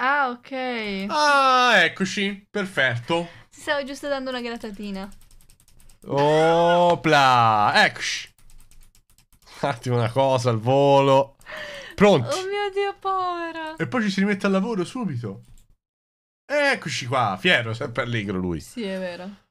Ah, ok. Ah, eccoci, perfetto. Ti stavo giusto dando una grattatina. Opla, oh, eccoci. Un attimo una cosa al volo. Pronti? Oh mio Dio, povera. E poi ci si rimette al lavoro subito. Eccoci qua, fiero, sempre allegro lui. Sì, è vero.